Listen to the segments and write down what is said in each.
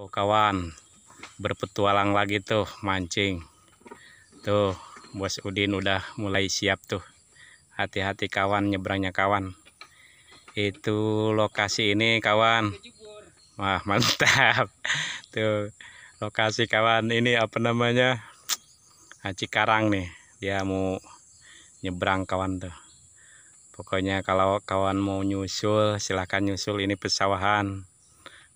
Oh kawan, berpetualang lagi tuh mancing. Tuh, Bos Udin udah mulai siap tuh. Hati-hati kawan, nyebrangnya kawan. Itu lokasi ini kawan. Wah mantap. Tuh, lokasi kawan ini apa namanya? Nah, karang nih. Dia mau nyebrang kawan tuh. Pokoknya kalau kawan mau nyusul silahkan nyusul ini pesawahan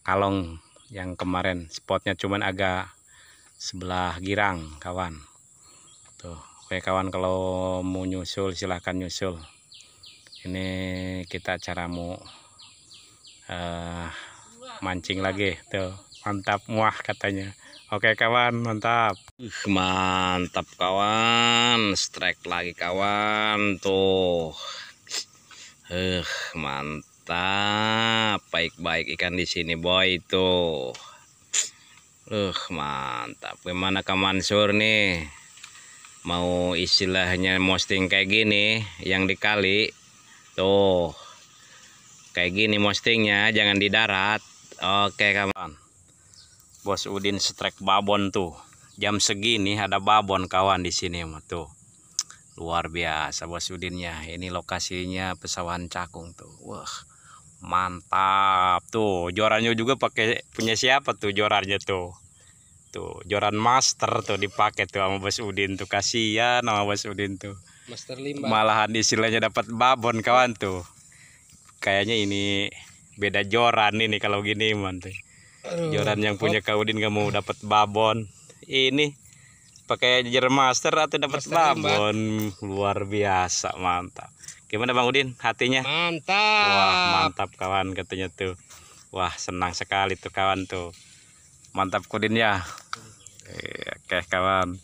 kalong yang kemarin spotnya cuman agak sebelah girang kawan tuh oke kawan kalau mau nyusul silahkan nyusul ini kita cara mau uh, mancing lagi tuh mantap muah katanya oke kawan mantap mantap kawan strike lagi kawan tuh eh uh, mantap mantap baik-baik ikan di sini boy tuh uh mantap gimana ke Mansur nih mau istilahnya mosting kayak gini yang dikali tuh kayak gini mostingnya jangan di darat oke kawan bos Udin strike babon tuh jam segini ada babon kawan di sini tuh luar biasa bos Udinnya ini lokasinya pesawahan cakung tuh wah mantap tuh jorannya juga pakai punya siapa tuh jorannya tuh tuh joran master tuh dipakai tuh sama Bos Udin tuh kasihan sama Bos Udin tuh master limbah malahan istilahnya dapat babon kawan tuh kayaknya ini beda joran ini kalau gini man tuh joran yang punya oh. Udin gak mau dapat babon ini pakai jer master atau dapat babon limbah. luar biasa mantap Gimana Bang Udin hatinya? Mantap. Wah, mantap kawan katanya tuh. Wah, senang sekali tuh kawan tuh. Mantap Kudin ya. Iya, oke, kawan.